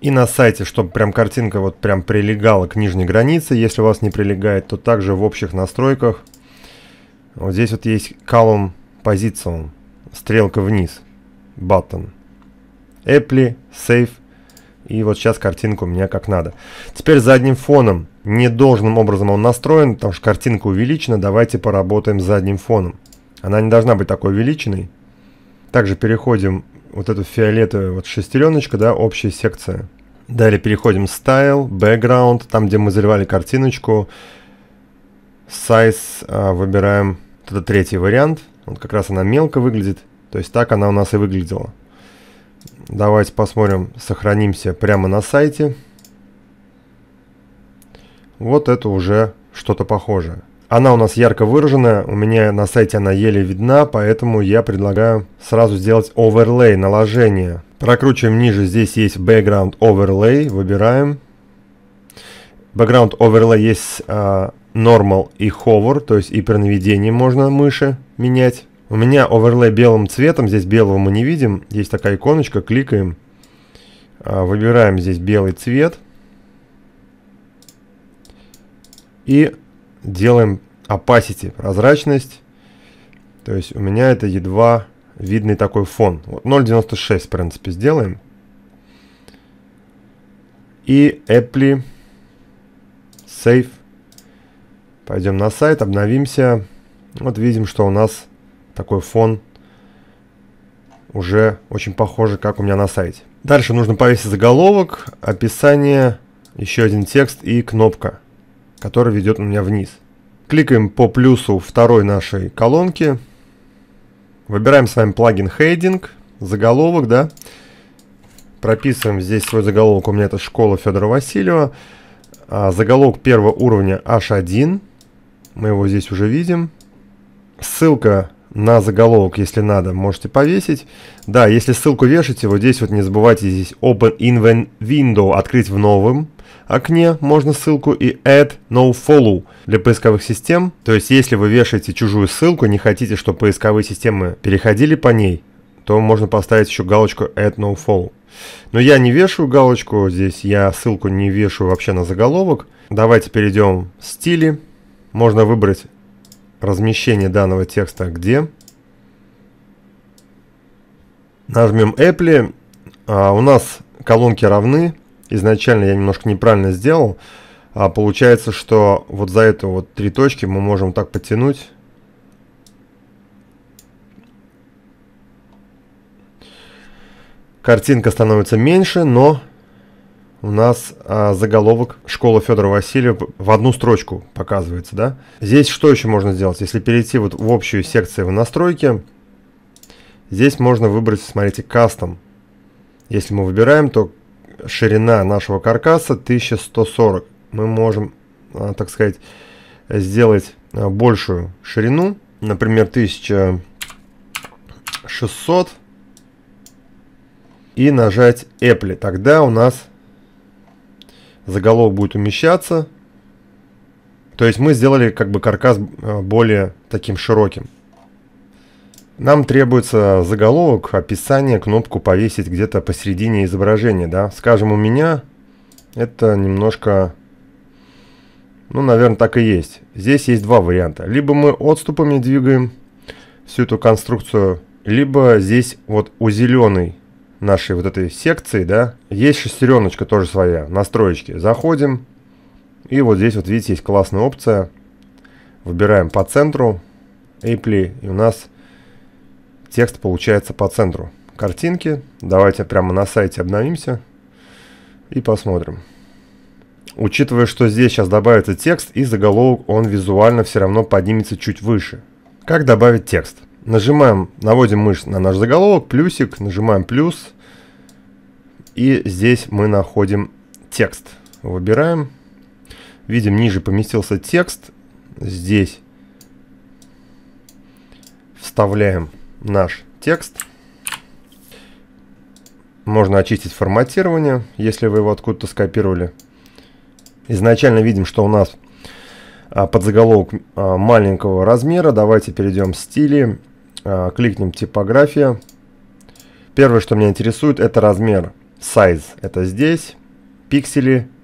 и на сайте, чтобы прям картинка вот прям прилегала к нижней границе. Если у вас не прилегает, то также в общих настройках. Вот здесь вот есть column position, стрелка вниз, button, Apple, Save. И вот сейчас картинка у меня как надо. Теперь задним фоном. Не должным образом он настроен, потому что картинка увеличена. Давайте поработаем с задним фоном. Она не должна быть такой увеличенной. Также переходим вот эту фиолетовую вот шестереночка, да, общая секция. Далее переходим в Style, Background, там, где мы заливали картиночку. Size а, выбираем вот это третий вариант. Вот как раз она мелко выглядит. То есть так она у нас и выглядела. Давайте посмотрим, сохранимся прямо на сайте. Вот это уже что-то похожее. Она у нас ярко выражена, у меня на сайте она еле видна, поэтому я предлагаю сразу сделать overlay наложение. Прокручиваем ниже, здесь есть background overlay, выбираем. Background overlay есть а, normal и hover, то есть и при наведении можно мыши менять. У меня overlay белым цветом, здесь белого мы не видим, есть такая иконочка, кликаем, а, выбираем здесь белый цвет. И делаем opacity, прозрачность. То есть у меня это едва видный такой фон. Вот 0.96, в принципе, сделаем. И Apple Save. Пойдем на сайт, обновимся. Вот видим, что у нас такой фон уже очень похоже, как у меня на сайте. Дальше нужно повесить заголовок, описание, еще один текст и кнопка который ведет меня вниз. Кликаем по плюсу второй нашей колонки. Выбираем с вами плагин Heading, заголовок, да. Прописываем здесь свой заголовок, у меня это школа Федора Васильева. А, заголовок первого уровня H1, мы его здесь уже видим. Ссылка на заголовок, если надо, можете повесить. Да, если ссылку вешаете, вот здесь вот не забывайте здесь Open in Window открыть в новом окне можно ссылку и add no follow для поисковых систем. То есть если вы вешаете чужую ссылку не хотите, чтобы поисковые системы переходили по ней, то можно поставить еще галочку add no follow. Но я не вешаю галочку здесь, я ссылку не вешаю вообще на заголовок. Давайте перейдем в стили. Можно выбрать размещение данного текста где. Нажмем Apple. А у нас колонки равны, изначально я немножко неправильно сделал. А получается, что вот за эту вот три точки мы можем так потянуть. Картинка становится меньше, но у нас а, заголовок «Школа Федора Васильева» в одну строчку показывается, да? Здесь что еще можно сделать? Если перейти вот в общую секцию в настройки, здесь можно выбрать, смотрите, «Кастом». Если мы выбираем, то ширина нашего каркаса 1140. Мы можем, а, так сказать, сделать а, большую ширину, например, 1600 и нажать Apple. Тогда у нас заголовок будет умещаться. То есть мы сделали как бы каркас а, более таким широким. Нам требуется заголовок, описание, кнопку повесить где-то посередине изображения, да. Скажем, у меня это немножко... Ну, наверное, так и есть. Здесь есть два варианта. Либо мы отступами двигаем всю эту конструкцию, либо здесь вот у зеленой нашей вот этой секции, да, есть шестереночка тоже своя, настроечки. Заходим, и вот здесь вот, видите, есть классная опция. Выбираем по центру, Apple, и у нас текст получается по центру картинки. Давайте прямо на сайте обновимся и посмотрим. Учитывая, что здесь сейчас добавится текст и заголовок, он визуально все равно поднимется чуть выше. Как добавить текст? Нажимаем, наводим мышь на наш заголовок, плюсик, нажимаем плюс. И здесь мы находим текст. Выбираем. Видим, ниже поместился текст. Здесь вставляем наш текст. Можно очистить форматирование, если вы его откуда-то скопировали. Изначально видим, что у нас а, подзаголовок а, маленького размера. Давайте перейдем в стили, а, кликнем типография. Первое, что меня интересует, это размер size. Это здесь пиксели